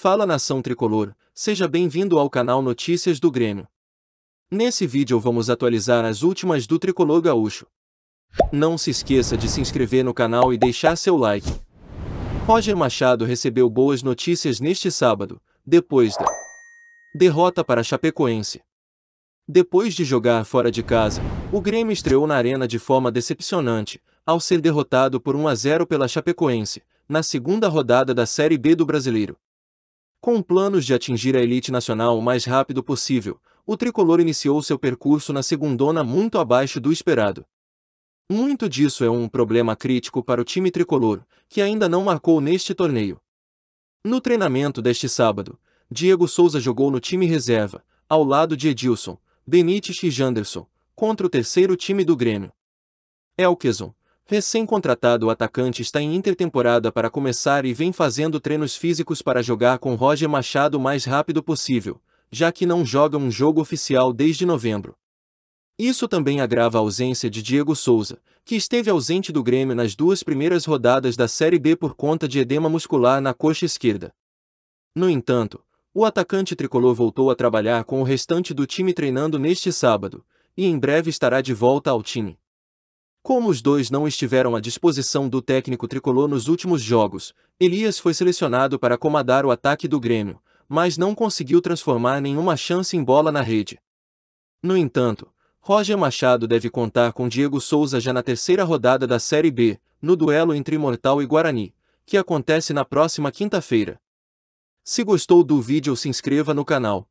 Fala nação tricolor, seja bem-vindo ao canal Notícias do Grêmio. Nesse vídeo vamos atualizar as últimas do tricolor gaúcho. Não se esqueça de se inscrever no canal e deixar seu like. Roger Machado recebeu boas notícias neste sábado, depois da derrota para Chapecoense. Depois de jogar fora de casa, o Grêmio estreou na arena de forma decepcionante, ao ser derrotado por 1 a 0 pela Chapecoense, na segunda rodada da Série B do Brasileiro. Com planos de atingir a elite nacional o mais rápido possível, o tricolor iniciou seu percurso na segundona muito abaixo do esperado. Muito disso é um problema crítico para o time tricolor, que ainda não marcou neste torneio. No treinamento deste sábado, Diego Souza jogou no time reserva, ao lado de Edilson, Benítez e Janderson, contra o terceiro time do Grêmio. Elkeson, Recém-contratado o atacante está em intertemporada para começar e vem fazendo treinos físicos para jogar com Roger Machado o mais rápido possível, já que não joga um jogo oficial desde novembro. Isso também agrava a ausência de Diego Souza, que esteve ausente do Grêmio nas duas primeiras rodadas da Série B por conta de edema muscular na coxa esquerda. No entanto, o atacante tricolor voltou a trabalhar com o restante do time treinando neste sábado, e em breve estará de volta ao time. Como os dois não estiveram à disposição do técnico tricolor nos últimos jogos, Elias foi selecionado para comandar o ataque do Grêmio, mas não conseguiu transformar nenhuma chance em bola na rede. No entanto, Roger Machado deve contar com Diego Souza já na terceira rodada da Série B, no duelo entre Imortal e Guarani, que acontece na próxima quinta-feira. Se gostou do vídeo, se inscreva no canal.